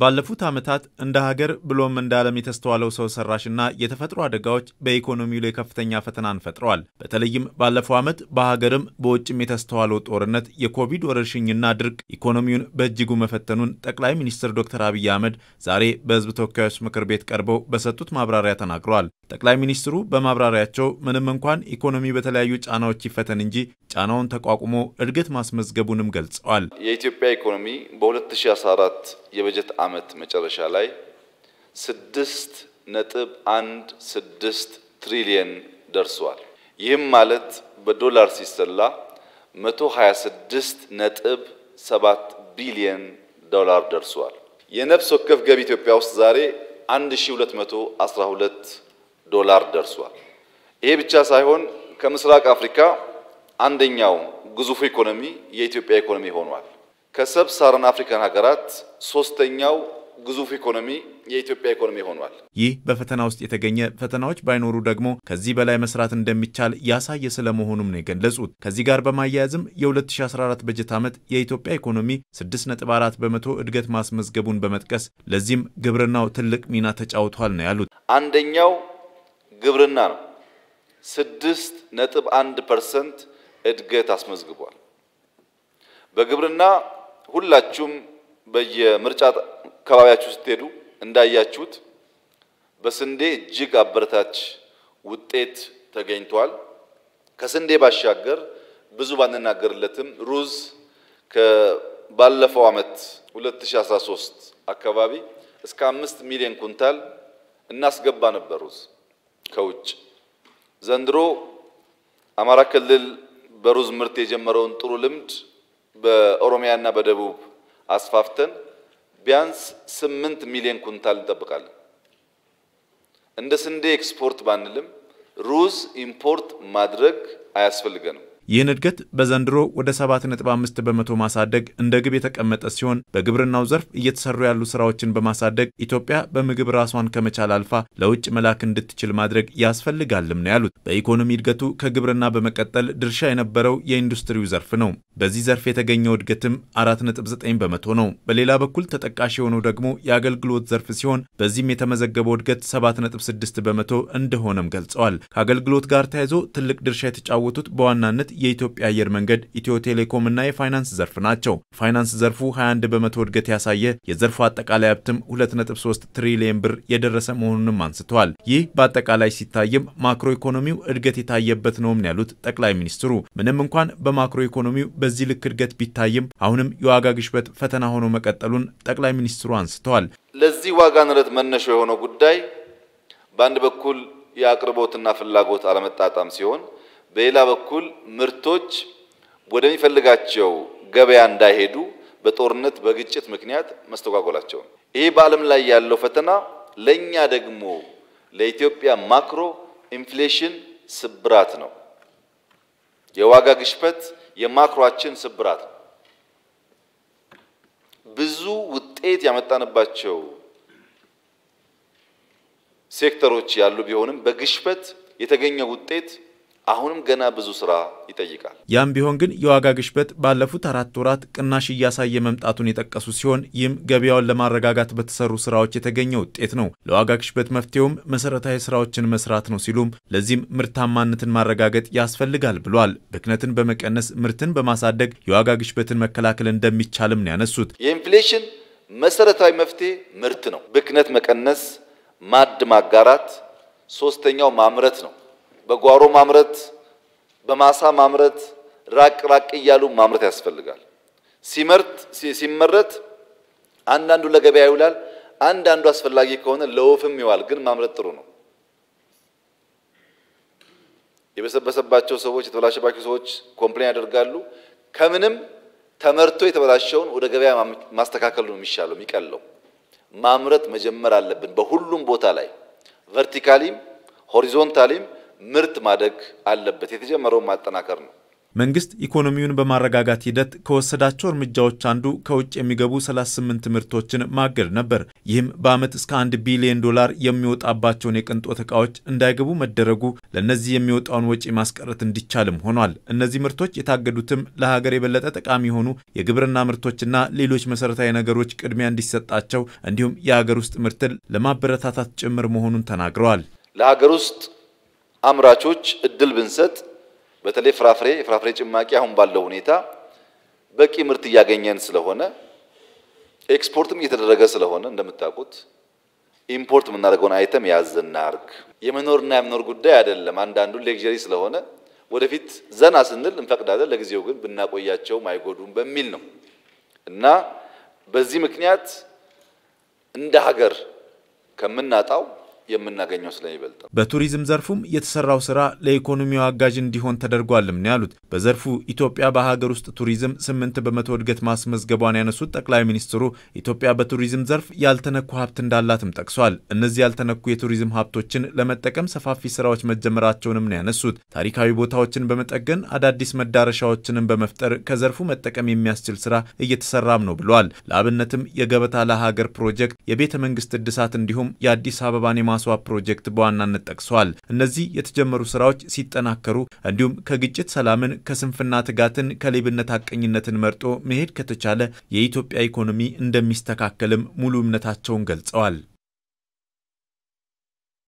ባለፉት ዓመታት እንደ ሀገር ብሎም እንደ ዓለም የተስተዋለው ሰው ሰራሽና የተፈጥሮ አደጋዎች በኢኮኖሚው ላይ ከፍተኛ ፈተናን ፈጥረዋል። በተለይም ባለፈው ዓመት በሀገርም በውጭም የተስተዋለው ጦርነት፣ የኮቪድ ወረርሽኝና ድርቅ ኢኮኖሚውን በእጅጉ መፈተኑን ጠቅላይ ሚኒስትር ዶክተር አብይ አህመድ ዛሬ በሕዝብ ተወካዮች ምክር ቤት ቀርበው በሰጡት ማብራሪያ ተናግረዋል። ጠቅላይ ሚኒስትሩ በማብራሪያቸው ምንም እንኳን ኢኮኖሚ በተለያዩ ጫናዎች ይፈተን እንጂ ጫናውን ተቋቁሞ እድገት ማስመዝገቡንም ገልጸዋል። የኢትዮጵያ ኢኮኖሚ በ2014 የበጀት ዓመት መጨረሻ ላይ ስድስት ነጥብ አንድ ስድስት ትሪሊየን ደርሷል። ይህም ማለት በዶላር ሲሰላ 126 ነጥብ 7 ቢሊየን ዶላር ደርሷል። የነፍስ ወከፍ ገቢ ኢትዮጵያ ውስጥ ዛሬ 1212 ዶላር ደርሷል። ይሄ ብቻ ሳይሆን ከምስራቅ አፍሪካ አንደኛው ግዙፉ ኢኮኖሚ የኢትዮጵያ ኢኮኖሚ ሆኗል። ከሰብ ሳራን አፍሪካን ሀገራት ሶስተኛው ግዙፍ ኢኮኖሚ የኢትዮጵያ ኢኮኖሚ ሆኗል። ይህ በፈተና ውስጥ የተገኘ ፈተናዎች ባይኖሩ ደግሞ ከዚህ በላይ መስራት እንደሚቻል ያሳየ ስለመሆኑም ነው የገለጹት። ከዚህ ጋር በማያያዝም የ2014 በጀት ዓመት የኢትዮጵያ ኢኮኖሚ 6.4 በመቶ እድገት ማስመዝገቡን በመጥቀስ ለዚህም ግብርናው ትልቅ ሚና ተጫውቷል ነው ያሉት። አንደኛው ግብርና ነው። ስድስት ነጥብ አንድ ፐርሰንት እድገት አስመዝግቧል። በግብርና ሁላችሁም በየምርጫ አካባቢያችሁ ስትሄዱ እንዳያችሁት በስንዴ እጅግ አበረታች ውጤት ተገኝቷል። ከስንዴ ባሻገር ብዙ ባንናገርለትም ሩዝ ባለፈው ዓመት 2013 አካባቢ እስከ አምስት ሚሊዮን ኩንታል እናስገባ ነበር ሩዝ ከውጭ ዘንድሮ አማራ ክልል በሩዝ ምርት የጀመረውን ጥሩ ልምድ በኦሮሚያና በደቡብ አስፋፍተን ቢያንስ ስምንት ሚሊዮን ኩንታል እንጠብቃለን። እንደ ስንዴ ኤክስፖርት ባንልም ሩዝ ኢምፖርት ማድረግ አያስፈልገንም። ይህን እድገት በዘንድሮ ወደ 7.5 በመቶ ማሳደግ እንደ ግብ የተቀመጠ ሲሆን በግብርናው ዘርፍ እየተሰሩ ያሉ ስራዎችን በማሳደግ ኢትዮጵያ በምግብ ራሷን ከመቻል አልፋ ለውጭ መላክ እንድትችል ማድረግ ያስፈልጋልም ነው ያሉት። በኢኮኖሚ እድገቱ ከግብርና በመቀጠል ድርሻ የነበረው የኢንዱስትሪው ዘርፍ ነው። በዚህ ዘርፍ የተገኘው እድገትም 4.9 በመቶ ነው። በሌላ በኩል ተጠቃሽ የሆነው ደግሞ የአገልግሎት ዘርፍ ሲሆን በዚህም የተመዘገበው እድገት 7.6 በመቶ እንደሆነም ገልጸዋል። ከአገልግሎት ጋር ተያይዞ ትልቅ ድርሻ የተጫወቱት በዋናነት የኢትዮጵያ አየር መንገድ፣ ኢትዮ ቴሌኮም እና የፋይናንስ ዘርፍ ናቸው። ፋይናንስ ዘርፉ 21 በመቶ እድገት ያሳየ የዘርፉ አጠቃላይ ሀብትም 2.3 ትሪሊየን ብር የደረሰ መሆኑንም አንስተዋል። ይህ በአጠቃላይ ሲታይም ማክሮ ኢኮኖሚው እድገት የታየበት ነውም ያሉት ጠቅላይ ሚኒስትሩ ምንም እንኳን በማክሮ ኢኮኖሚው በዚህ ልክ እድገት ቢታይም አሁንም የዋጋ ግሽበት ፈተና ሆኖ መቀጠሉን ጠቅላይ ሚኒስትሩ አንስተዋል። ለዚህ ዋጋ ንረት መነሻ የሆነው ጉዳይ በአንድ በኩል የአቅርቦትና ፍላጎት አለመጣጣም ሲሆን በሌላ በኩል ምርቶች ወደሚፈልጋቸው ገበያ እንዳይሄዱ በጦርነት በግጭት ምክንያት መስተጓጎላቸው ነው። ይሄ በዓለም ላይ ያለው ፈተና ለእኛ ደግሞ ለኢትዮጵያ ማክሮ ኢንፍሌሽን ስብራት ነው። የዋጋ ግሽበት የማክሮአችን ስብራት ነው። ብዙ ውጤት ያመጣንባቸው ሴክተሮች ያሉ ቢሆንም በግሽበት የተገኘ ውጤት አሁንም ገና ብዙ ስራ ይጠይቃል። ያም ቢሆን ግን የዋጋ ግሽበት ባለፉት አራት ወራት ቅናሽ እያሳየ መምጣቱን የጠቀሱ ሲሆን ይህም ገበያውን ለማረጋጋት በተሰሩ ስራዎች የተገኘ ውጤት ነው። ለዋጋ ግሽበት መፍትሄውም መሰረታዊ ስራዎችን መስራት ነው ሲሉም ለዚህም ምርታማነትን ማረጋገጥ ያስፈልጋል ብሏል። ብክነትን በመቀነስ ምርትን በማሳደግ የዋጋ ግሽበትን መከላከል እንደሚቻልም ነው ያነሱት። የኢንፍሌሽን መሰረታዊ መፍትሄ ምርት ነው። ብክነት መቀነስ፣ ማድ ማጋራት፣ ሶስተኛው ማምረት ነው። በጓሮ ማምረት፣ በማሳ ማምረት፣ ራቅ ራቅ እያሉ ማምረት ያስፈልጋል። ሲመርት ሲመረት አንዳንዱ ለገበያ ይውላል፣ አንዳንዱ አስፈላጊ ከሆነ ለወፍም ይዋል። ግን ማምረት ጥሩ ነው። የበሰበሰባቸው ሰዎች የተበላሸባቸው ሰዎች ኮምፕሌን ያደርጋሉ። ከምንም ተመርቶ የተበላሸውን ወደ ገበያ ማስተካከል ነው የሚሻለው የሚቀለው። ማምረት መጀመር አለብን በሁሉም ቦታ ላይ ቨርቲካሊም ሆሪዞንታሊም ምርት ማደግ አለበት። የተጀመረውን ማጠናከር ነው። መንግስት ኢኮኖሚውን በማረጋጋት ሂደት ከወሰዳቸው እርምጃዎች አንዱ ከውጭ የሚገቡ 38 ምርቶችን ማገድ ነበር። ይህም በዓመት እስከ 1 ቢሊዮን ዶላር የሚወጣባቸውን የቅንጦት ዕቃዎች እንዳይገቡ መደረጉ ለእነዚህ የሚወጣውን ወጪ ማስቀረት እንዲቻልም ሆኗል። እነዚህ ምርቶች የታገዱትም ለሀገር የበለጠ ጠቃሚ የሆኑ የግብርና ምርቶችና ሌሎች መሰረታዊ ነገሮች ቅድሚያ እንዲሰጣቸው እንዲሁም የሀገር ውስጥ ምርትን ለማበረታታት ጭምር መሆኑን ተናግረዋል። ለሀገር ውስጥ አምራቾች እድል ብንሰጥ በተለይ ፍራፍሬ የፍራፍሬ ጭማቂ አሁን ባለው ሁኔታ በቂ ምርት እያገኘን ስለሆነ ኤክስፖርትም እየተደረገ ስለሆነ እንደምታውቁት ኢምፖርት የምናደርገውን አይተም ያዝ እናርግ። የመኖርና የመኖር ጉዳይ አይደለም። አንዳንዱ ሌክዠሪ ስለሆነ ወደፊት ዘና ስንል እንፈቅዳለን። ለጊዜው ግን ብናቆያቸውም አይጎዱም በሚል ነው እና በዚህ ምክንያት እንደ ሀገር ከምናጣው የምናገኘው ስለሚበልጥ ነው። በቱሪዝም ዘርፉም የተሰራው ስራ ለኢኮኖሚው አጋዥ እንዲሆን ተደርጓልም ነው ያሉት። በዘርፉ ኢትዮጵያ በሀገር ውስጥ ቱሪዝም ስምንት በመቶ እድገት ማስመዝገቧን ያነሱት ጠቅላይ ሚኒስትሩ ኢትዮጵያ በቱሪዝም ዘርፍ ያልተነኩ ሀብት እንዳላትም ጠቅሷል። እነዚህ ያልተነኩ የቱሪዝም ሀብቶችን ለመጠቀም ሰፋፊ ስራዎች መጀመራቸውንም ነው ያነሱት። ታሪካዊ ቦታዎችን በመጠገን አዳዲስ መዳረሻዎችንም በመፍጠር ከዘርፉ መጠቀም የሚያስችል ስራ እየተሰራም ነው ብለዋል። ለአብነትም የገበታ ለሀገር ፕሮጀክት፣ የቤተ መንግስት እድሳት እንዲሁም የአዲስ አበባን የማ የማስዋብ ፕሮጀክት በዋናነት ጠቅሰዋል። እነዚህ የተጀመሩ ስራዎች ሲጠናከሩ እንዲሁም ከግጭት ሰላምን፣ ከስንፍና ትጋትን፣ ከሌብነት አቀኝነትን መርጦ መሄድ ከተቻለ የኢትዮጵያ ኢኮኖሚ እንደሚስተካከልም ሙሉ እምነታቸውን ገልጸዋል።